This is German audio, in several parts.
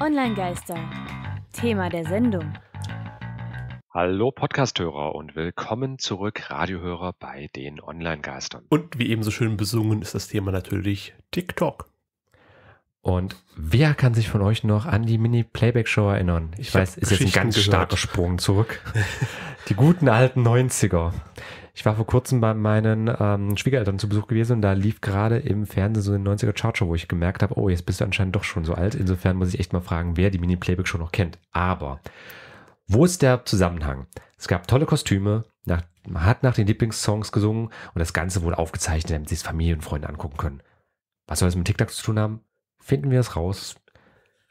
Online-Geister. Thema der Sendung. Hallo Podcasthörer und willkommen zurück, Radiohörer bei den Online-Geistern. Und wie eben so schön besungen ist das Thema natürlich TikTok. Und wer kann sich von euch noch an die Mini-Playback-Show erinnern? Ich, ich weiß, ist jetzt ein ganz gehört. starker Sprung zurück. die guten alten 90er. Ich war vor kurzem bei meinen ähm, Schwiegereltern zu Besuch gewesen und da lief gerade im Fernsehen so eine 90er Chartshow, wo ich gemerkt habe, oh, jetzt bist du anscheinend doch schon so alt. Insofern muss ich echt mal fragen, wer die Mini-Playback-Show noch kennt. Aber wo ist der Zusammenhang? Es gab tolle Kostüme, nach, man hat nach den Lieblingssongs gesungen und das Ganze wurde aufgezeichnet, damit sie es Familien und Freunde angucken können. Was soll das mit TikTok zu tun haben? finden wir es raus.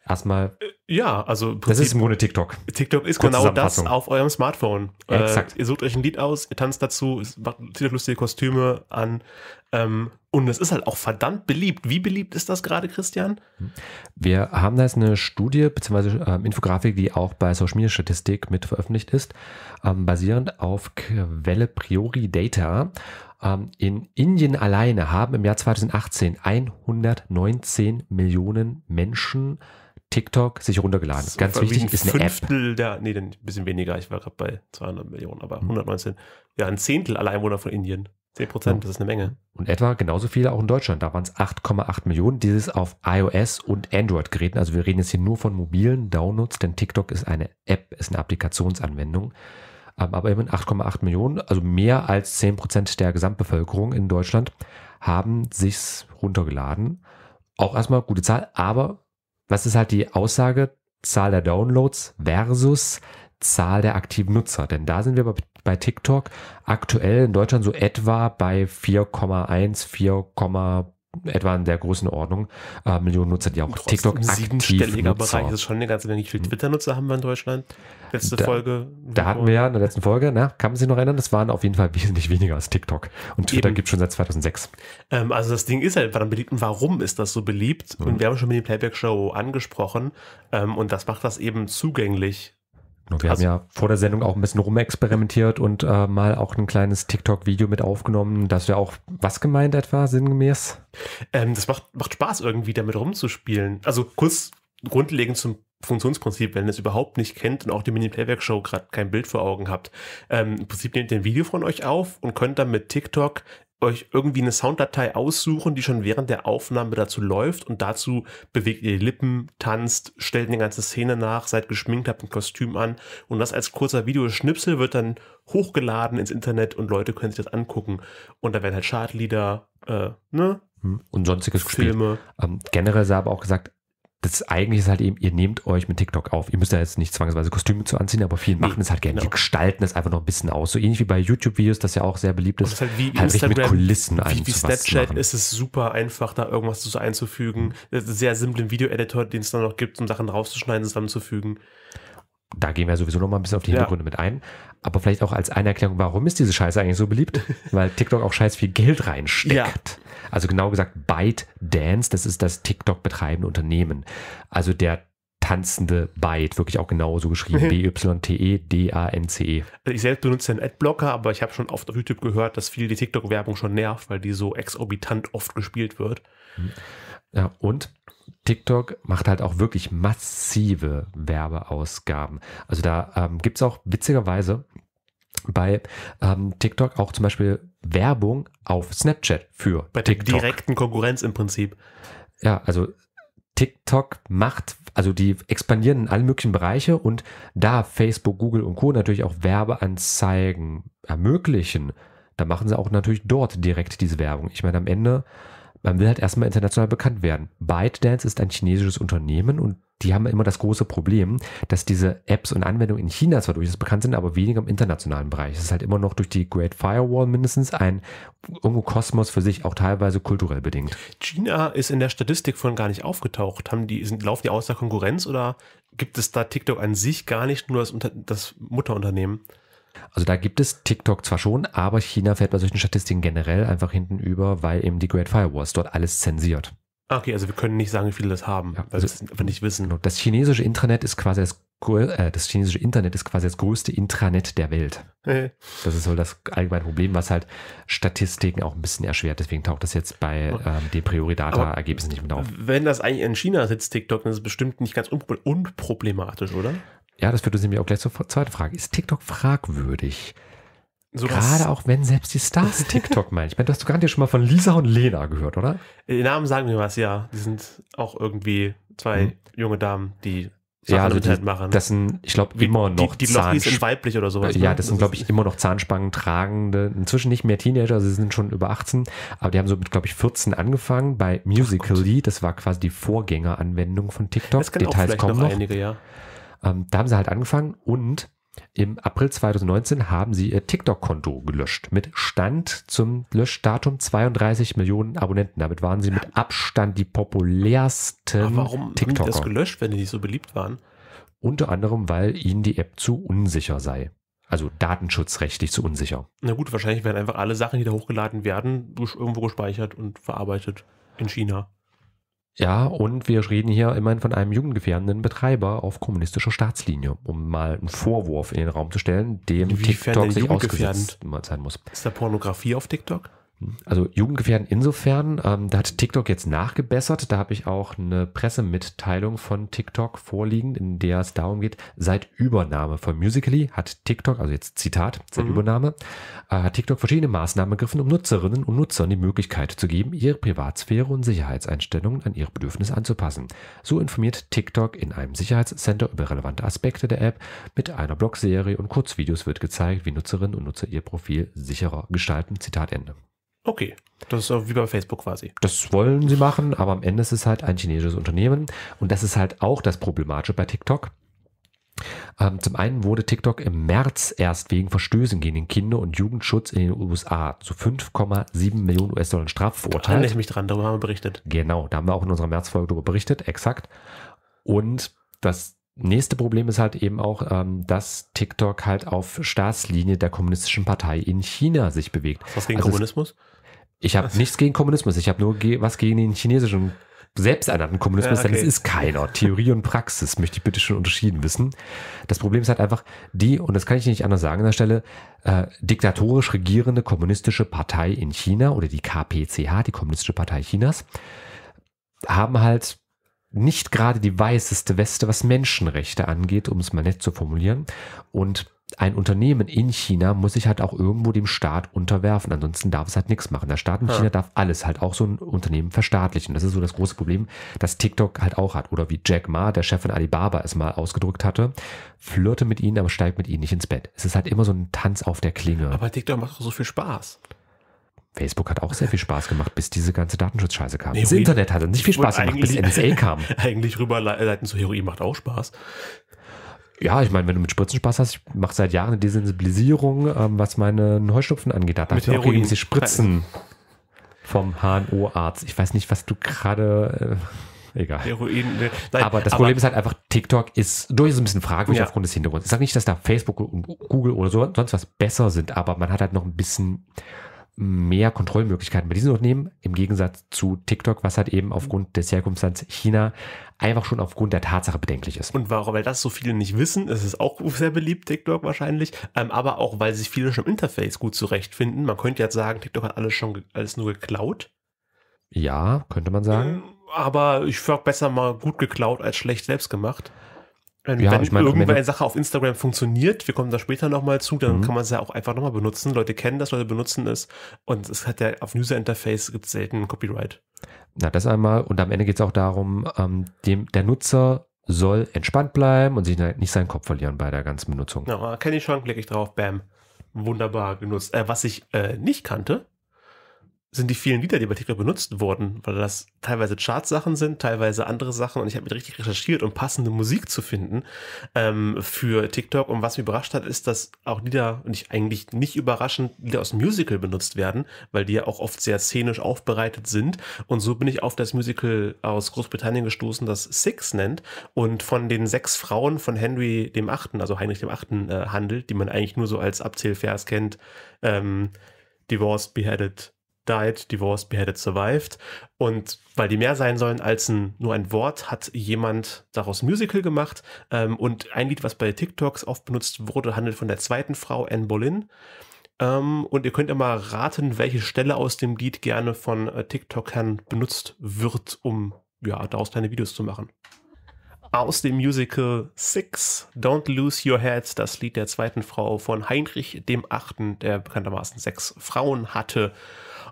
Erstmal. Äh, ja, also. Prinzip, das ist im Grunde TikTok. TikTok ist Kurz genau das auf eurem Smartphone. Ja, äh, exakt. ihr sucht euch ein Lied aus, ihr tanzt dazu, zieht euch lustige Kostüme an. Ähm, und es ist halt auch verdammt beliebt. Wie beliebt ist das gerade, Christian? Wir haben da jetzt eine Studie beziehungsweise Ähm, Infografik, die auch bei Social Media Statistik mit veröffentlicht ist, ähm, basierend auf Quelle Priori Data. Ähm, in Indien alleine haben im Jahr 2018 119 Millionen Menschen TikTok sich runtergeladen. Ganz wichtig ein ist eine Fünftel App. Der, nee, ein bisschen weniger. Ich war gerade bei 200 Millionen, aber 119. Ja, ein Zehntel Alleinwohner von Indien. 10 Prozent, das ist eine Menge. Und etwa genauso viele auch in Deutschland. Da waren es 8,8 Millionen. Dieses auf iOS und Android-Geräten. Also wir reden jetzt hier nur von mobilen Downloads, denn TikTok ist eine App, ist eine Applikationsanwendung. Ähm, aber eben 8,8 Millionen, also mehr als 10 Prozent der Gesamtbevölkerung in Deutschland, haben sich's runtergeladen. Auch erstmal gute Zahl, aber was ist halt die Aussage? Zahl der Downloads versus Zahl der aktiven Nutzer. Denn da sind wir bei TikTok aktuell in Deutschland so etwa bei 4,1, 4, etwa in der Größenordnung äh, Millionen Nutzer, die auch Trotzdem TikTok aktiv nutzen. Bereich das ist schon eine ganze Menge. Wie viele Twitter-Nutzer haben wir in Deutschland? Letzte da, Folge. Da hatten wir ja in der letzten Folge, na, ne? kann man sich noch erinnern, das waren auf jeden Fall wesentlich weniger als TikTok. Und Twitter gibt es schon seit 2006. Ähm, also das Ding ist halt war dann beliebt. Und warum ist das so beliebt? Mhm. Und hm. wir haben schon mit der Playback-Show angesprochen. Ähm, und das macht das eben zugänglich Ne, wir also, haben ja vor der Sendung auch ein bisschen rumexperimentiert und äh, mal auch ein kleines TikTok-Video mit aufgenommen. Das wäre auch was gemeint etwa, sinngemäß? Ähm, das macht, macht Spaß irgendwie, damit rumzuspielen. Also kurz grundlegend zum Funktionsprinzip, wenn ihr es überhaupt nicht kennt und auch die Mini-Playback-Show gerade kein Bild vor Augen habt. Ähm, Im Prinzip nehmt ihr ein Video von euch auf und könnt dann mit TikTok euch irgendwie eine Sounddatei aussuchen, die schon während der Aufnahme dazu läuft und dazu bewegt ihr die Lippen, tanzt, stellt eine ganze Szene nach, seid geschminkt, habt ein Kostüm an und das als kurzer Videoschnipsel wird dann hochgeladen ins Internet und Leute können sich das angucken und da werden halt Schadlieder, äh, ne? Hm. Und sonstiges Filme. gespielt. Ähm, generell sei aber auch gesagt, das eigentlich ist halt eben, ihr nehmt euch mit TikTok auf. Ihr müsst ja jetzt nicht zwangsweise Kostüme zu anziehen, aber viele machen es halt gerne. Genau. Die gestalten es einfach noch ein bisschen aus. So ähnlich wie bei YouTube-Videos, das ja auch sehr beliebt ist. Das ist halt wie halt Instagram, mit Kulissen Wie, wie Snapchat ist es super einfach, da irgendwas so einzufügen. Mhm. Sehr simplen Video-Editor, den es dann noch gibt, um Sachen rauszuschneiden, zusammenzufügen da gehen wir sowieso noch mal ein bisschen auf die Hintergründe ja. mit ein. Aber vielleicht auch als eine Erklärung, warum ist diese Scheiße eigentlich so beliebt? Weil TikTok auch scheiß viel Geld reinsteckt. Ja. Also genau gesagt, ByteDance, das ist das TikTok betreibende Unternehmen. Also der tanzende Byte, wirklich auch genauso geschrieben. Mhm. B-Y-T-E-D-A-N-C-E. E. Also ich selbst benutze einen Adblocker, aber ich habe schon oft auf YouTube gehört, dass viel die TikTok-Werbung schon nervt, weil die so exorbitant oft gespielt wird. Ja, und TikTok macht halt auch wirklich massive Werbeausgaben. Also da ähm, gibt es auch witzigerweise bei ähm, TikTok auch zum Beispiel Werbung auf Snapchat für. Bei TikTok. der direkten Konkurrenz im Prinzip. Ja, also TikTok macht, also die expandieren in alle möglichen Bereiche und da Facebook, Google und Co. natürlich auch Werbeanzeigen ermöglichen, da machen sie auch natürlich dort direkt diese Werbung. Ich meine, am Ende man will halt erstmal international bekannt werden. ByteDance ist ein chinesisches Unternehmen und die haben immer das große Problem, dass diese Apps und Anwendungen in China zwar durchaus bekannt sind, aber weniger im internationalen Bereich. Es ist halt immer noch durch die Great Firewall mindestens ein irgendwo Kosmos für sich, auch teilweise kulturell bedingt. China ist in der Statistik von gar nicht aufgetaucht. Haben die, sind, laufen die außer Konkurrenz oder gibt es da TikTok an sich gar nicht, nur das, das Mutterunternehmen? Also da gibt es TikTok zwar schon, aber China fällt bei solchen Statistiken generell einfach hinten über, weil eben die Great Firewalls dort alles zensiert. Okay, also wir können nicht sagen, wie viele das haben, ja, weil also, wir es nicht wissen. Genau, das chinesische Intranet ist quasi das, äh, das chinesische Internet ist quasi das größte Intranet der Welt. das ist so das allgemeine Problem, was halt Statistiken auch ein bisschen erschwert. Deswegen taucht das jetzt bei ähm, den priori ergebnissen nicht mehr auf. Wenn das eigentlich in China sitzt, TikTok, dann ist es bestimmt nicht ganz unproblematisch, oder? ja, das führt uns nämlich auch gleich zur zweiten Frage. Ist TikTok fragwürdig? So Gerade auch wenn selbst die Stars TikTok meinen. Ich meine, du hast gar nicht schon mal von Lisa und Lena gehört, oder? Äh, die Namen sagen mir was, ja. Die sind auch irgendwie zwei hm. junge Damen, die Sachen ja, also die, halt machen. Das sind, ich glaube, immer noch Die, die Zahn sind weiblich oder sowas. Äh, ja, ne? das sind, glaube ich, immer noch Zahnspangen tragende. Inzwischen nicht mehr Teenager, sie sind schon über 18, aber die haben so mit, glaube ich, 14 angefangen bei Musical.ly. Das war quasi die Vorgängeranwendung von TikTok. Das Details auch kommen noch. noch. Einige, ja. Ähm, da haben sie halt angefangen und im April 2019 haben sie ihr TikTok-Konto gelöscht. Mit Stand zum Löschdatum 32 Millionen Abonnenten. Damit waren sie mit Abstand die populärsten Aber warum TikToker. Warum das gelöscht, wenn die nicht so beliebt waren? Unter anderem, weil ihnen die App zu unsicher sei. Also datenschutzrechtlich zu unsicher. Na gut, wahrscheinlich werden einfach alle Sachen, die da hochgeladen werden, irgendwo gespeichert und verarbeitet in China. Ja, und wir reden hier immerhin von einem jugendgefährdenden Betreiber auf kommunistischer Staatslinie, um mal einen Vorwurf in den Raum zu stellen, dem Inwiefern TikTok sich ausgesetzt sein muss. Ist da Pornografie auf TikTok? Also jugendgefährdend insofern, ähm, da hat TikTok jetzt nachgebessert. Da habe ich auch eine Pressemitteilung von TikTok vorliegend, in der es darum geht, seit Übernahme von Musically hat TikTok, also jetzt Zitat, seit mhm. Übernahme, äh, hat TikTok verschiedene Maßnahmen ergriffen, um Nutzerinnen und Nutzern die Möglichkeit zu geben, ihre Privatsphäre und Sicherheitseinstellungen an ihre Bedürfnisse anzupassen. So informiert TikTok in einem Sicherheitscenter über relevante Aspekte der App. Mit einer Blogserie und Kurzvideos wird gezeigt, wie Nutzerinnen und Nutzer ihr Profil sicherer gestalten. Zitat Ende. Okay. Das ist wie bei Facebook quasi. Das wollen sie machen, aber am Ende ist es halt ein chinesisches Unternehmen. Und das ist halt auch das Problematische bei TikTok. Ähm, zum einen wurde TikTok im März erst wegen Verstößen gegen den Kinder- und Jugendschutz in den USA zu 5,7 Millionen US-Dollar Strafe Da erinnere ich mich dran, darüber haben wir berichtet. Genau, da haben wir auch in unserer Märzfolge darüber berichtet, exakt. Und das nächste Problem ist halt eben auch, ähm, dass TikTok halt auf Staatslinie der Kommunistischen Partei in China sich bewegt. Was gegen also Kommunismus? Es, ich habe nichts gegen Kommunismus, ich habe nur ge was gegen den chinesischen selbsternannten Kommunismus, ja, okay. denn es ist keiner. Theorie und Praxis möchte ich bitte schon unterschieden wissen. Das Problem ist halt einfach, die, und das kann ich nicht anders sagen an der Stelle, äh, diktatorisch regierende kommunistische Partei in China oder die KPCH, die Kommunistische Partei Chinas, haben halt nicht gerade die weißeste Weste, was Menschenrechte angeht, um es mal nett zu formulieren. Und ein Unternehmen in China muss sich halt auch irgendwo dem Staat unterwerfen. Ansonsten darf es halt nichts machen. Der Staat in China darf alles, halt auch so ein Unternehmen verstaatlichen. Das ist so das große Problem, das TikTok halt auch hat. Oder wie Jack Ma, der Chef von Alibaba, es mal ausgedrückt hatte. Flirte mit ihnen, aber steigt mit ihnen nicht ins Bett. Es ist halt immer so ein Tanz auf der Klinge. Aber TikTok macht doch so viel Spaß. Facebook hat auch sehr viel Spaß gemacht, bis diese ganze Datenschutzscheiße kam. Heroin, das Internet hatte nicht viel Spaß gemacht, bis NSA kam. eigentlich rüberleiten zu Heroin macht auch Spaß. Ja, ich meine, wenn du mit Spritzen Spaß hast, ich mache seit Jahren eine Desensibilisierung, ähm, was meine Heuschnupfen angeht. Da darf mit ich auch regelmäßig spritzen vom HNO-Arzt. Ich weiß nicht, was du gerade... Äh, egal. Heroin. Ne, nein, aber das aber, Problem ist halt einfach, TikTok ist durchaus ein bisschen fragwürdig ja. aufgrund des Hintergrunds. Ich sage nicht, dass da Facebook und Google oder so, sonst was besser sind, aber man hat halt noch ein bisschen mehr Kontrollmöglichkeiten bei diesen Unternehmen im Gegensatz zu TikTok, was halt eben aufgrund des Herkunftslands China einfach schon aufgrund der Tatsache bedenklich ist. Und warum, weil das so viele nicht wissen, ist es auch sehr beliebt, TikTok wahrscheinlich, ähm, aber auch, weil sich viele schon im Interface gut zurechtfinden. Man könnte jetzt sagen, TikTok hat alles schon, alles nur geklaut. Ja, könnte man sagen. Ähm, aber ich sag besser mal gut geklaut als schlecht selbst gemacht. Wenn, ja, wenn ich mein, irgendeine Sache auf Instagram funktioniert, wir kommen da später nochmal zu, dann mhm. kann man es ja auch einfach nochmal benutzen. Leute kennen das, Leute benutzen es und es hat ja auf User Interface gibt es selten Copyright. Na, das einmal. Und am Ende geht es auch darum, ähm, dem, der Nutzer soll entspannt bleiben und sich nicht seinen Kopf verlieren bei der ganzen Benutzung. Ja, kenne ich schon, klicke ich drauf, bam. Wunderbar genutzt. Äh, was ich äh, nicht kannte, sind die vielen Lieder, die bei TikTok benutzt wurden, weil das teilweise Chartsachen sind, teilweise andere Sachen. Und ich habe mit richtig recherchiert, um passende Musik zu finden ähm, für TikTok. Und was mich überrascht hat, ist, dass auch Lieder, und ich eigentlich nicht überraschend, Lieder aus dem Musical benutzt werden, weil die ja auch oft sehr szenisch aufbereitet sind. Und so bin ich auf das Musical aus Großbritannien gestoßen, das Six nennt und von den sechs Frauen von Henry dem Achten, also Heinrich dem Achten, äh, handelt, die man eigentlich nur so als Abzählvers kennt. Ähm, Divorced, Beheaded, Died, Divorced, Beheaded, Survived. Und weil die mehr sein sollen als ein, nur ein Wort, hat jemand daraus ein Musical gemacht. Ähm, und ein Lied, was bei TikToks oft benutzt wurde, handelt von der zweiten Frau, Anne Boleyn. Ähm, und ihr könnt ja mal raten, welche Stelle aus dem Lied gerne von äh, TikTokern benutzt wird, um ja, daraus kleine Videos zu machen. Aus dem Musical Six, Don't Lose Your Head, das Lied der zweiten Frau von Heinrich dem Achten, der bekanntermaßen sechs Frauen hatte.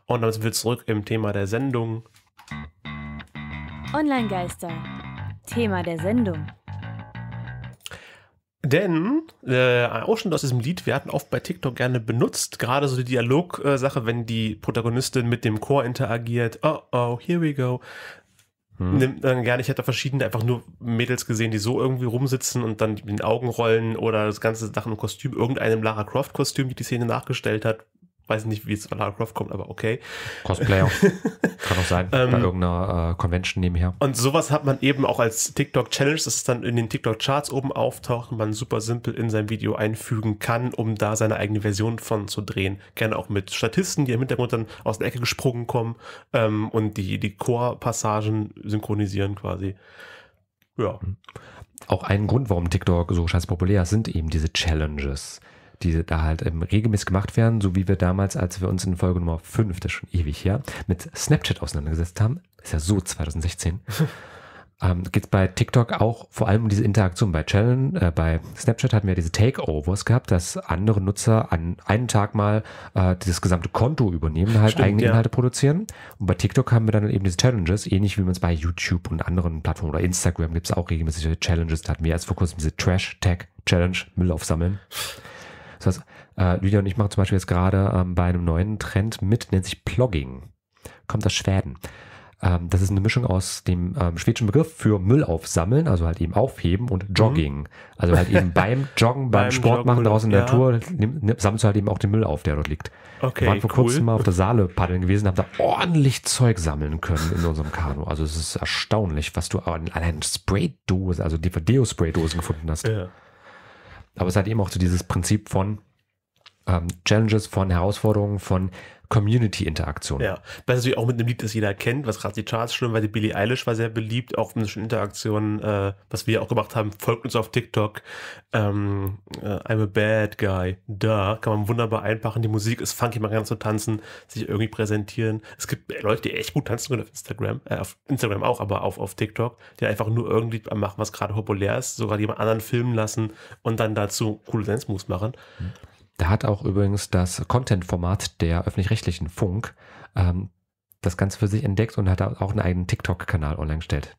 Und dann sind wir zurück im Thema der Sendung. Online-Geister. Thema der Sendung. Denn, äh, auch schon aus diesem Lied, wir hatten oft bei TikTok gerne benutzt, gerade so die Dialog-Sache, wenn die Protagonistin mit dem Chor interagiert, oh oh, here we go. Hm. Nimmt dann gerne, ich hätte verschiedene einfach nur Mädels gesehen, die so irgendwie rumsitzen und dann mit den Augen rollen oder das ganze Sachen im Kostüm, irgendeinem Lara Croft-Kostüm, die die Szene nachgestellt hat, weiß nicht, wie es von Lara Croft kommt, aber okay. Cosplayer. Kann auch sein. Ähm, bei irgendeiner äh, Convention nebenher. Und sowas hat man eben auch als TikTok-Challenge, dass es dann in den TikTok-Charts oben auftaucht und man super simpel in sein Video einfügen kann, um da seine eigene Version von zu drehen. Gerne auch mit Statisten, die im Hintergrund dann aus der Ecke gesprungen kommen ähm, und die, die Chor-Passagen synchronisieren quasi. Ja. Auch ein Grund, warum TikTok so scheiß populär ist, sind eben diese Challenges die da halt ähm, regelmäßig gemacht werden, so wie wir damals, als wir uns in Folge Nummer 5, das ist schon ewig her, mit Snapchat auseinandergesetzt haben. Ist ja so 2016. ähm, geht es bei TikTok auch vor allem um diese Interaktion. Bei Challenge, äh, bei Snapchat hatten wir diese Takeovers gehabt, dass andere Nutzer an einem Tag mal äh, das gesamte Konto übernehmen, halt Stimmt, eigene ja. Inhalte produzieren. Und bei TikTok haben wir dann eben diese Challenges, ähnlich wie man es bei YouTube und anderen Plattformen oder Instagram gibt es auch regelmäßig Challenges. Da hatten wir erst vor kurzem diese Trash-Tag-Challenge, Müll aufsammeln. Das heißt, äh, Lydia und ich machen zum Beispiel jetzt gerade ähm, bei einem neuen Trend mit, nennt sich Plogging. Kommt aus Schweden. Ähm, das ist eine Mischung aus dem ähm, schwedischen Begriff für Müll aufsammeln, also halt eben aufheben und mhm. Jogging. Mhm. Also halt eben beim Joggen, beim, beim Sport machen draußen in der ja. Natur, nimm, nimm, sammelst du halt eben auch den Müll auf, der dort liegt. Okay, Wir waren vor cool. kurzem mal auf der Saale paddeln gewesen, haben da ordentlich Zeug sammeln können in unserem Kanu. Also es ist erstaunlich, was du an, an einer Spraydose, also DVD-Spraydosen gefunden hast. Ja. Aber es hat eben auch so dieses Prinzip von, ähm, Challenges, von Herausforderungen, von Community-Interaktion. Ja, was natürlich auch mit einem Lied, das jeder kennt, was gerade die Charts schlimm, weil die Billie Eilish war sehr beliebt, auch mit Interaktionen, äh, was wir auch gemacht haben, folgt uns auf TikTok, ähm, äh, I'm a bad guy, da kann man wunderbar einpacken, die Musik ist funky, man kann so tanzen, sich irgendwie präsentieren. Es gibt äh, Leute, die echt gut tanzen können auf Instagram, äh, auf Instagram auch, aber auf, auf TikTok, die einfach nur irgendwie machen, was gerade populär ist, sogar jemand anderen filmen lassen und dann dazu coole Dance-Moves machen. Mhm. Da hat auch übrigens das Content-Format der öffentlich-rechtlichen Funk ähm, das Ganze für sich entdeckt und hat auch einen eigenen TikTok-Kanal online gestellt.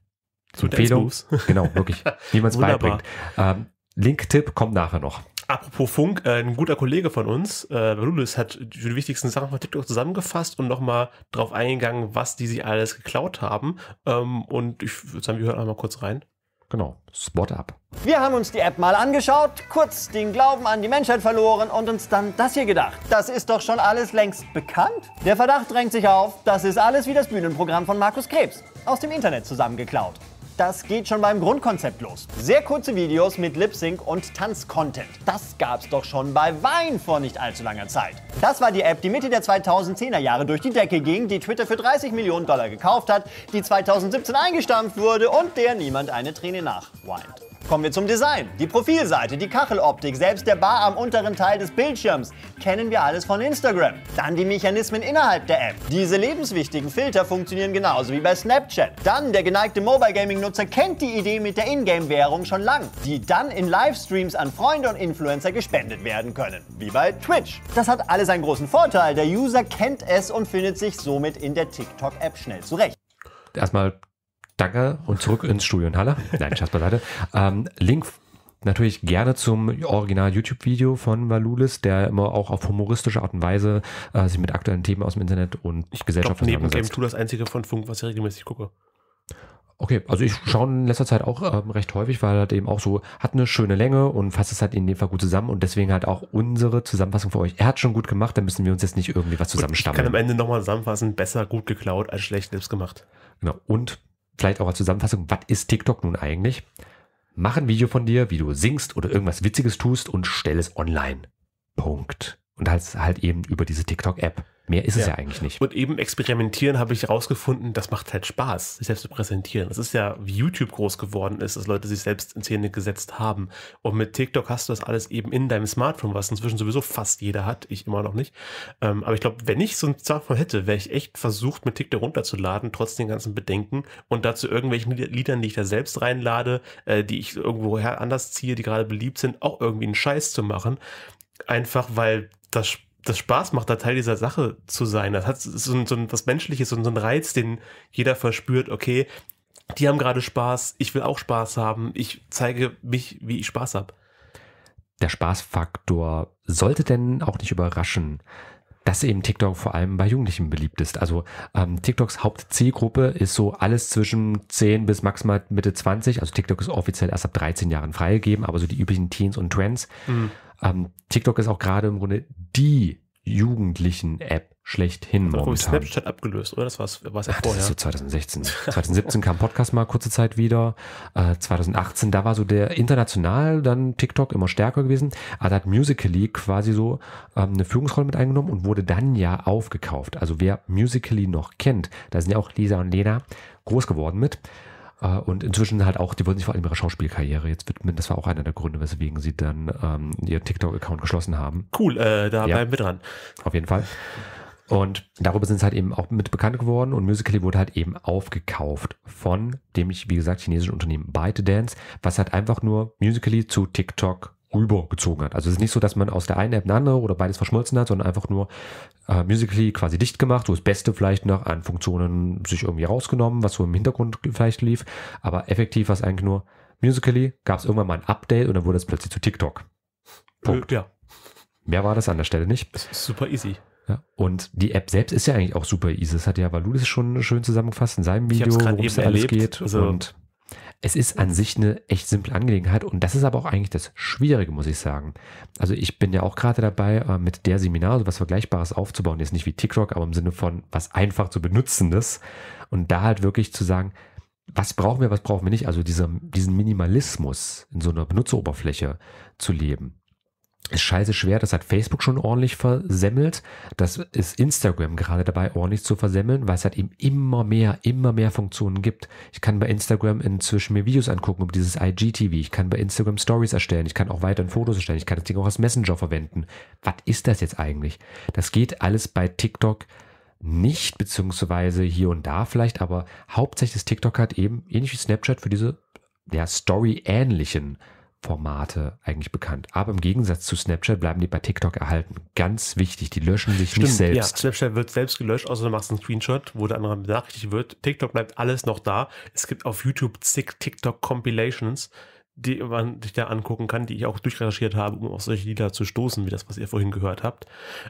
Zu Empfehlung. Genau, wirklich. Wie man es beibringt. Ähm, Link-Tipp kommt nachher noch. Apropos Funk, äh, ein guter Kollege von uns, äh, Lulis, hat die wichtigsten Sachen von TikTok zusammengefasst und nochmal drauf eingegangen, was die sich alles geklaut haben. Ähm, und ich würde sagen, wir hören einmal kurz rein. Genau, Spot Up. Wir haben uns die App mal angeschaut, kurz den Glauben an die Menschheit verloren und uns dann das hier gedacht. Das ist doch schon alles längst bekannt. Der Verdacht drängt sich auf, das ist alles wie das Bühnenprogramm von Markus Krebs aus dem Internet zusammengeklaut. Das geht schon beim Grundkonzept los. Sehr kurze Videos mit Lip-Sync und Tanz-Content. Das gab's doch schon bei Wein vor nicht allzu langer Zeit. Das war die App, die Mitte der 2010er Jahre durch die Decke ging, die Twitter für 30 Millionen Dollar gekauft hat, die 2017 eingestampft wurde und der niemand eine Träne nachweint. Kommen wir zum Design. Die Profilseite, die Kacheloptik, selbst der Bar am unteren Teil des Bildschirms kennen wir alles von Instagram. Dann die Mechanismen innerhalb der App. Diese lebenswichtigen Filter funktionieren genauso wie bei Snapchat. Dann der geneigte Mobile Gaming Nutzer kennt die Idee mit der Ingame Währung schon lang, die dann in Livestreams an Freunde und Influencer gespendet werden können, wie bei Twitch. Das hat alles einen großen Vorteil. Der User kennt es und findet sich somit in der TikTok App schnell zurecht. Erstmal Danke und zurück ins Studio in Halle. Nein, Spaß beiseite. Ähm, Link natürlich gerne zum Original-YouTube-Video von Valulis, der immer auch auf humoristische Art und Weise äh, sich mit aktuellen Themen aus dem Internet und ich Gesellschaft glaub, neben Game das einzige von Funk, was ich regelmäßig gucke. Okay, also ich schaue in letzter Zeit auch ähm, recht häufig, weil er halt eben auch so hat eine schöne Länge und fasst es halt in dem Fall gut zusammen und deswegen halt auch unsere Zusammenfassung für euch. Er hat schon gut gemacht, da müssen wir uns jetzt nicht irgendwie was zusammenstammeln. Ich kann am Ende nochmal zusammenfassen, besser gut geklaut als schlecht selbst gemacht. Genau, und vielleicht auch als Zusammenfassung, was ist TikTok nun eigentlich? Mach ein Video von dir, wie du singst oder irgendwas Witziges tust und stell es online. Punkt. Und halt, halt eben über diese TikTok-App. Mehr ist ja. es ja eigentlich nicht. Und eben experimentieren habe ich herausgefunden, das macht halt Spaß, sich selbst zu präsentieren. Das ist ja, wie YouTube groß geworden ist, dass Leute sich selbst in Szene gesetzt haben. Und mit TikTok hast du das alles eben in deinem Smartphone, was inzwischen sowieso fast jeder hat, ich immer noch nicht. Ähm, aber ich glaube, wenn ich so ein Smartphone hätte, wäre ich echt versucht, mit TikTok runterzuladen, trotz den ganzen Bedenken und dazu irgendwelchen Liedern, die ich da selbst reinlade, äh, die ich irgendwoher anders ziehe, die gerade beliebt sind, auch irgendwie einen Scheiß zu machen. Einfach weil das das Spaß macht, da Teil dieser Sache zu sein. Das hat so, ein, so ein, was Menschliches und so ein Reiz, den jeder verspürt, okay, die haben gerade Spaß, ich will auch Spaß haben, ich zeige mich, wie ich Spaß habe. Der Spaßfaktor sollte denn auch nicht überraschen, dass eben TikTok vor allem bei Jugendlichen beliebt ist. Also ähm, TikToks Hauptzielgruppe ist so alles zwischen 10 bis maximal Mitte 20. Also TikTok ist offiziell erst ab 13 Jahren freigegeben, aber so die üblichen Teens und Trends. Mhm. Ähm, TikTok ist auch gerade im Grunde die Jugendlichen-App schlechthin momentan. Hat Snapchat abgelöst, oder? Das war es ja Ach, vorher. Das ist so 2016. 2017 kam Podcast mal kurze Zeit wieder. Äh, 2018, da war so der international dann TikTok immer stärker gewesen. Aber da hat Musical.ly quasi so ähm, eine Führungsrolle mit eingenommen und wurde dann ja aufgekauft. Also wer Musical.ly noch kennt, da sind ja auch Lisa und Lena groß geworden mit. Äh, und inzwischen halt auch, die wollten sich vor allem ihrer Schauspielkarriere jetzt widmen. Das war auch einer der Gründe, weswegen sie dann ähm, ihren TikTok-Account geschlossen haben. Cool, äh, da ja. bleiben wir dran. Auf jeden Fall. Und darüber sind es halt eben auch mit bekannt geworden und Musical.ly wurde halt eben aufgekauft von dem, wie gesagt, chinesischen Unternehmen ByteDance, was halt einfach nur Musical.ly zu TikTok rübergezogen hat. Also es ist nicht so, dass man aus der einen App eine andere oder beides verschmolzen hat, sondern einfach nur äh, Musically quasi dicht gemacht, so das Beste vielleicht noch an Funktionen sich irgendwie rausgenommen, was so im Hintergrund vielleicht lief, aber effektiv war es eigentlich nur Musically, gab es irgendwann mal ein Update und dann wurde es plötzlich zu TikTok. Punkt. Äh, ja. Mehr war das an der Stelle nicht. Das ist super easy. Ja. Und die App selbst ist ja eigentlich auch super easy. Das hat ja Valudis schon schön zusammengefasst in seinem Video, worum es alles geht. Also und es ist an sich eine echt simple Angelegenheit und das ist aber auch eigentlich das Schwierige, muss ich sagen. Also ich bin ja auch gerade dabei, äh, mit der Seminar also was Vergleichbares aufzubauen. Jetzt nicht wie TikTok, aber im Sinne von was einfach zu benutzendes und da halt wirklich zu sagen, was brauchen wir, was brauchen wir nicht. Also dieser, diesen Minimalismus in so einer Benutzeroberfläche zu leben ist scheiße schwer. Das hat Facebook schon ordentlich versemmelt. Das ist Instagram gerade dabei, ordentlich zu versemmeln, weil es halt eben immer mehr, immer mehr Funktionen gibt. Ich kann bei Instagram inzwischen mir Videos angucken über dieses IGTV. Ich kann bei Instagram Stories erstellen. Ich kann auch weiterhin Fotos erstellen. Ich kann das Ding auch als Messenger verwenden. Was ist das jetzt eigentlich? Das geht alles bei TikTok nicht, beziehungsweise hier und da vielleicht, aber hauptsächlich ist TikTok halt eben ähnlich wie Snapchat für diese der Story-ähnlichen äh, Formate eigentlich bekannt. Aber im Gegensatz zu Snapchat bleiben die bei TikTok erhalten. Ganz wichtig, die löschen sich Stimmt, nicht selbst. Ja, Snapchat wird selbst gelöscht, außer du machst einen Screenshot, wo der andere benachrichtigt wird. TikTok bleibt alles noch da. Es gibt auf YouTube zig TikTok-Compilations die man sich da angucken kann, die ich auch durchrecherchiert habe, um auf solche Lieder zu stoßen, wie das, was ihr vorhin gehört habt.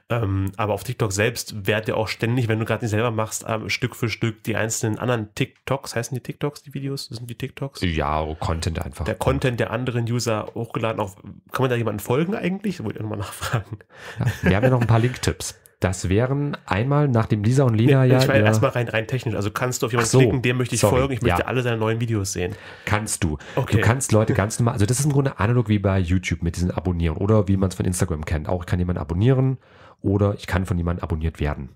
Ähm, aber auf TikTok selbst werdet ihr auch ständig, wenn du gerade nicht selber machst, ähm, Stück für Stück die einzelnen anderen TikToks, heißen die TikToks, die Videos? Das sind die TikToks? Ja, Content einfach. Der Content der anderen User hochgeladen. Auf, kann man da jemanden folgen eigentlich? Wollte ich nochmal nachfragen. Ja, wir haben ja noch ein paar Link-Tipps. Das wären einmal nach dem Lisa und Lina nee, ja. Ich meine erstmal rein, rein technisch. Also kannst du auf jemanden so, klicken, dem möchte ich sorry, folgen, ich möchte ja. alle seine neuen Videos sehen. Kannst du. Okay. Du kannst Leute ganz normal, also das ist im Grunde analog wie bei YouTube mit diesen Abonnieren oder wie man es von Instagram kennt. Auch ich kann jemanden abonnieren oder ich kann von jemandem abonniert werden.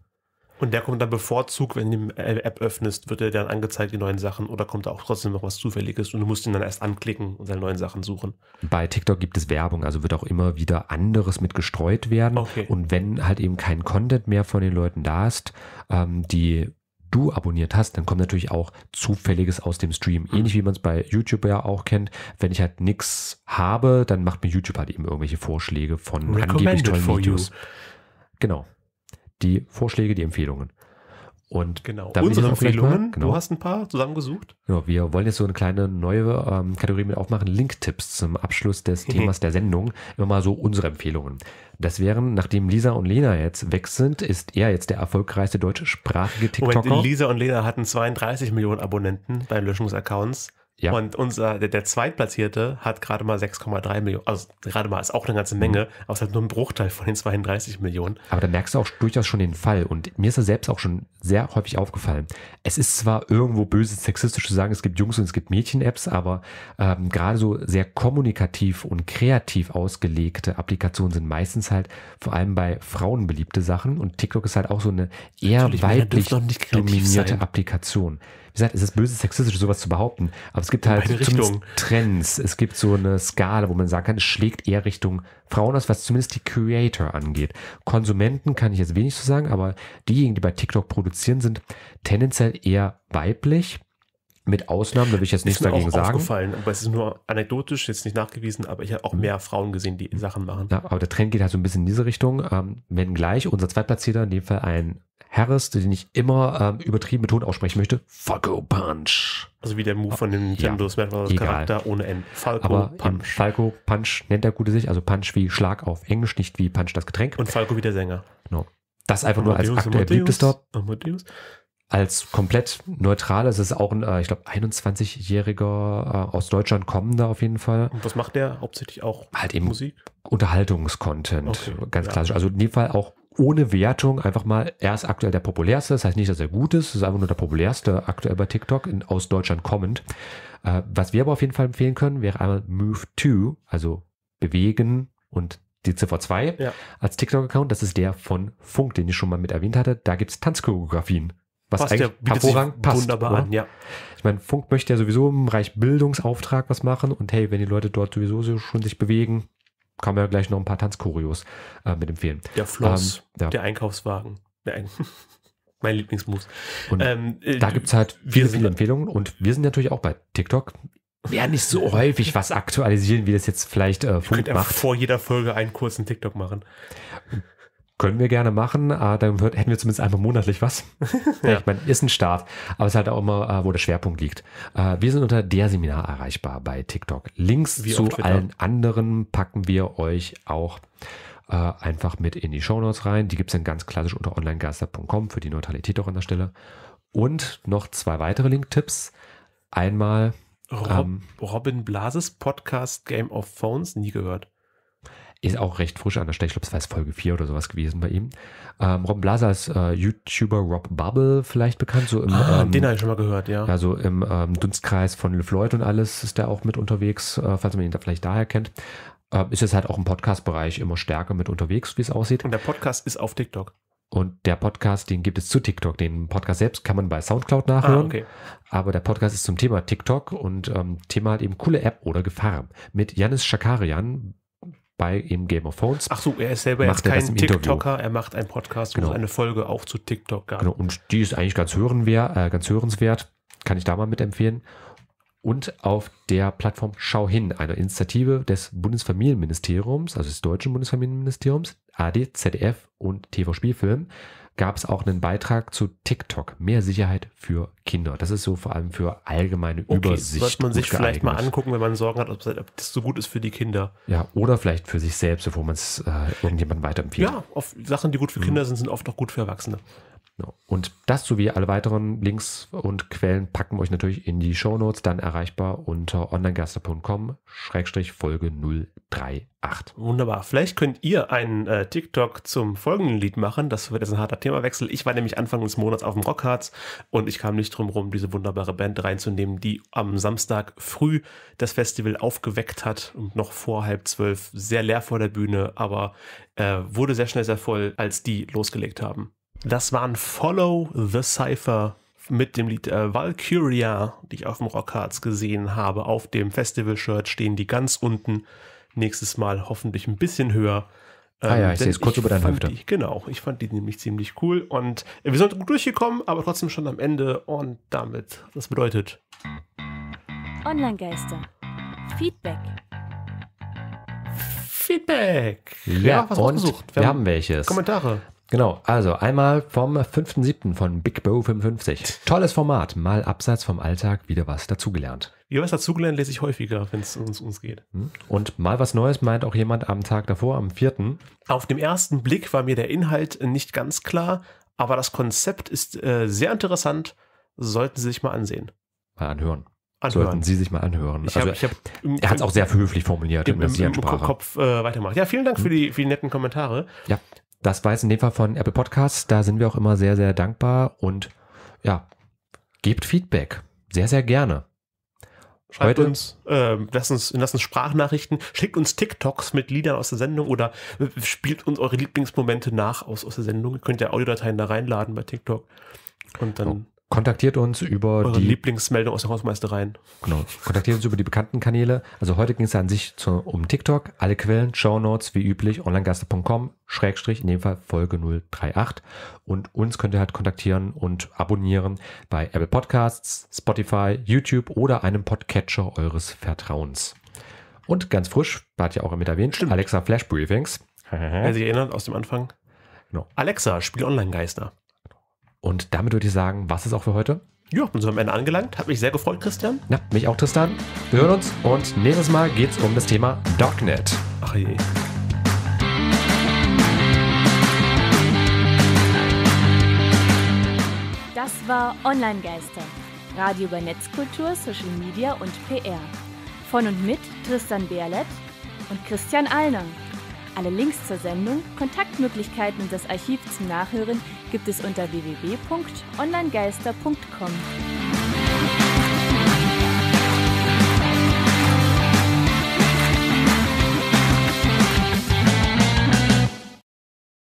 Und der kommt dann bevorzugt, wenn du die App öffnest, wird er dann angezeigt, die neuen Sachen, oder kommt da auch trotzdem noch was Zufälliges und du musst ihn dann erst anklicken und seine neuen Sachen suchen. Bei TikTok gibt es Werbung, also wird auch immer wieder anderes mit gestreut werden. Okay. Und wenn halt eben kein Content mehr von den Leuten da ist, ähm, die du abonniert hast, dann kommt natürlich auch Zufälliges aus dem Stream. Mhm. Ähnlich wie man es bei YouTube ja auch kennt. Wenn ich halt nichts habe, dann macht mir YouTube halt eben irgendwelche Vorschläge von angeblich tollen Videos. You. Genau die Vorschläge, die Empfehlungen. Und genau, unsere Empfehlungen, mal, genau, du hast ein paar zusammengesucht. Genau, wir wollen jetzt so eine kleine neue ähm, Kategorie mit aufmachen, Link-Tipps zum Abschluss des Themas der Sendung. Immer mal so unsere Empfehlungen. Das wären, nachdem Lisa und Lena jetzt weg sind, ist er jetzt der erfolgreichste deutschsprachige TikToker. Moment, Lisa und Lena hatten 32 Millionen Abonnenten bei Löschungsaccounts. Ja. Und unser, der, der, Zweitplatzierte hat gerade mal 6,3 Millionen, also gerade mal ist auch eine ganze Menge, mhm. aber nur ein Bruchteil von den 32 Millionen. Aber da merkst du auch durchaus schon den Fall und mir ist das selbst auch schon sehr häufig aufgefallen. Es ist zwar irgendwo böse sexistisch zu sagen, es gibt Jungs und es gibt Mädchen-Apps, aber ähm, gerade so sehr kommunikativ und kreativ ausgelegte Applikationen sind meistens halt vor allem bei Frauen beliebte Sachen und TikTok ist halt auch so eine eher Natürlich, weiblich dominierte sein. Applikation wie gesagt, es ist böse sexistisch, sowas zu behaupten. Aber es gibt halt zumindest Trends. Es gibt so eine Skala, wo man sagen kann, es schlägt eher Richtung Frauen aus, was zumindest die Creator angeht. Konsumenten kann ich jetzt wenig zu so sagen, aber diejenigen, die bei TikTok produzieren, sind tendenziell eher weiblich. Mit Ausnahmen, da will ich jetzt nichts dagegen sagen. aufgefallen, aber es ist nur anekdotisch, jetzt nicht nachgewiesen, aber ich habe auch mhm. mehr Frauen gesehen, die Sachen machen. Ja, aber der Trend geht halt so ein bisschen in diese Richtung. Ähm, wenn gleich unser Zweitplatzierter, in dem Fall ein Harris, den ich immer ähm, übertrieben betont aussprechen möchte, Falco Punch. Also wie der Move von dem Nintendo ja, Smash Charakter ohne N. Falco Aber Punch. Falco Punch nennt der Gute sich, also Punch wie Schlag auf Englisch, nicht wie Punch das Getränk. Und Falco wie der Sänger. No. Genau. Das einfach Amadeus, nur als aktuell beliebtester. Amadeus als komplett neutral. Es ist auch ein, äh, ich glaube, 21-Jähriger äh, aus Deutschland kommender auf jeden Fall. Und was macht der hauptsächlich auch? Halt eben Musik? Unterhaltungscontent, okay, äh, ganz ja. klassisch. Also in dem Fall auch ohne Wertung einfach mal, er ist aktuell der populärste, das heißt nicht, dass er gut ist, es ist einfach nur der populärste aktuell bei TikTok in, aus Deutschland kommend. was wir aber auf jeden Fall empfehlen können, wäre einmal Move To, also bewegen und die Ziffer 2 ja. als TikTok-Account. Das ist der von Funk, den ich schon mal mit erwähnt hatte. Da gibt es Tanzchoreografien was passt eigentlich ja, hervorragend passt. Wunderbar oder? an, ja. Ich meine, Funk möchte ja sowieso im Bereich Bildungsauftrag was machen und hey, wenn die Leute dort sowieso schon sich bewegen, kann man ja gleich noch ein paar Tanzkurios äh, mit empfehlen. Der Floss, ähm, ja. der Einkaufswagen. Der mein Lieblingsmus. Ähm, äh, da gibt es halt viele, viele Empfehlungen und wir sind natürlich auch bei TikTok. Ja, nicht so häufig was aktualisieren, wie das jetzt vielleicht äh, Funk macht. vor jeder Folge einen kurzen TikTok machen können wir gerne machen. Äh, dann hätten wir zumindest einmal monatlich was. ja. Ich meine, ist ein Start, aber es ist halt auch immer, äh, wo der Schwerpunkt liegt. Äh, wir sind unter der Seminar erreichbar bei TikTok. Links Wie zu allen anderen packen wir euch auch äh, einfach mit in die Shownotes rein. Die gibt es dann ganz klassisch unter onlinegeister.com für die Neutralität auch an der Stelle. Und noch zwei weitere Link-Tipps. Einmal Rob, ähm, Robin Blases Podcast Game of Phones, nie gehört. Ist auch recht frisch an der Stelle. Ich glaube, es war jetzt Folge 4 oder sowas gewesen bei ihm. Ähm, Rob Blaser ist äh, YouTuber Rob Bubble vielleicht bekannt. So im, ah, ähm, den habe ich schon mal gehört, ja. Also im ähm, Dunstkreis von LeFloid und alles ist der auch mit unterwegs, äh, falls man ihn da vielleicht daher kennt. Äh, ist jetzt halt auch im Podcast-Bereich immer stärker mit unterwegs, wie es aussieht. Und der Podcast ist auf TikTok. Und der Podcast, den gibt es zu TikTok. Den Podcast selbst kann man bei Soundcloud ah, nachhören. Ah, okay. Aber der Podcast ist zum Thema TikTok und ähm, Thema halt eben coole App oder Gefahr. Mit Janis Schakarian, bei eben Game of Thrones. Ach so, er ist selber jetzt kein TikToker, Interview. er macht einen Podcast, genau. wo es eine Folge auch zu TikTok gab. Genau, und die ist eigentlich ganz, hörenwert, äh, ganz hörenswert, kann ich da mal mitempfehlen. Und auf der Plattform Schau hin, einer Initiative des Bundesfamilienministeriums, also des deutschen Bundesfamilienministeriums, AD, ZDF und TV Spielfilm gab es auch einen Beitrag zu TikTok. Mehr Sicherheit für Kinder. Das ist so vor allem für allgemeine okay, Übersicht. Sollte man sich vielleicht mal angucken, wenn man Sorgen hat, ob das so gut ist für die Kinder. Ja, oder vielleicht für sich selbst, bevor man es äh, irgendjemandem weiterempfiehlt. Ja, Sachen, die gut für mhm. Kinder mhm. sind, sind oft auch gut für Erwachsene. Genau. Und das sowie alle weiteren Links und Quellen packen wir euch natürlich in die Show Notes, dann erreichbar unter onlinegaster.com Folge 038. Wunderbar. Vielleicht könnt ihr einen äh, TikTok zum folgenden Lied machen. Das wird jetzt ein harter Themawechsel. Ich war nämlich Anfang des Monats auf dem Rockharz und ich kam nicht drum herum, diese wunderbare Band reinzunehmen, die am Samstag früh das Festival aufgeweckt hat und noch vor halb zwölf sehr leer vor der Bühne, aber äh, wurde sehr schnell sehr voll, als die losgelegt haben. Das waren Follow the Cypher mit dem Lied äh, Valkyria, die ich auf dem Rockharz gesehen habe. Auf dem Festival-Shirt stehen die ganz unten. Nächstes Mal hoffentlich ein bisschen höher. Ähm, ah ja, ich ähm, sehe es kurz über deine Hüfte. Die, genau, ich fand die nämlich ziemlich cool und äh, wir sind gut durchgekommen, aber trotzdem schon am Ende und damit, das bedeutet Online-Geister. Feedback. Feedback. Ja, ja was wir haben, wir haben welches. Kommentare. Genau, also einmal vom 5.7. von Big Bow 55. Tolles Format, mal abseits vom Alltag wieder was dazugelernt. Wieder was dazugelernt lese ich häufiger, wenn es uns, uns geht. Hm? Und mal was Neues meint auch jemand am Tag davor, am 4. Auf dem ersten Blick war mir der Inhalt nicht ganz klar, aber das Konzept ist äh, sehr interessant, sollten Sie sich mal ansehen. Mal anhören. Anhören. Sollten Sie sich mal anhören. Ich also, ich hab, er hat es auch sehr höflich formuliert im, in der im, im Kopf äh, weitermacht. Ja, vielen Dank hm? für die, für die netten Kommentare. Ja. Das war jetzt in dem Fall von Apple Podcasts. Da sind wir auch immer sehr, sehr dankbar und ja, gebt Feedback. Sehr, sehr gerne. Schreibt Heute. uns, äh, lasst uns, lass uns Sprachnachrichten, schickt uns TikToks mit Liedern aus der Sendung oder spielt uns eure Lieblingsmomente nach aus, aus der Sendung. Ihr könnt ja Audiodateien da reinladen bei TikTok. Und dann. Kontaktiert uns über Eure die Lieblingsmeldung aus der Hausmeistereien. Genau. Kontaktiert uns über die bekannten Kanäle. Also heute ging es an sich zu, um TikTok. Alle Quellen, Show Notes wie üblich, onlinegeister.com, Schrägstrich, in dem Fall Folge 038. Und uns könnt ihr halt kontaktieren und abonnieren bei Apple Podcasts, Spotify, YouTube oder einem Podcatcher eures Vertrauens. Und ganz frisch, hat ja auch mit erwähnt, Stimmt. Alexa Flash Briefings. Wer sich erinnert aus dem Anfang? Genau. Alexa, spiel Online-Geister. Und damit würde ich sagen, was ist auch für heute? Ja, wir so am Ende angelangt. Hat mich sehr gefreut, Christian. Ja, mich auch, Tristan. Wir hören uns und nächstes Mal geht es um das Thema Darknet. Ach je. Das war Online Geister. Radio über Netzkultur, Social Media und PR. Von und mit Tristan Berlet und Christian Allner. Alle Links zur Sendung, Kontaktmöglichkeiten und das Archiv zum Nachhören gibt es unter www.onlinegeister.com.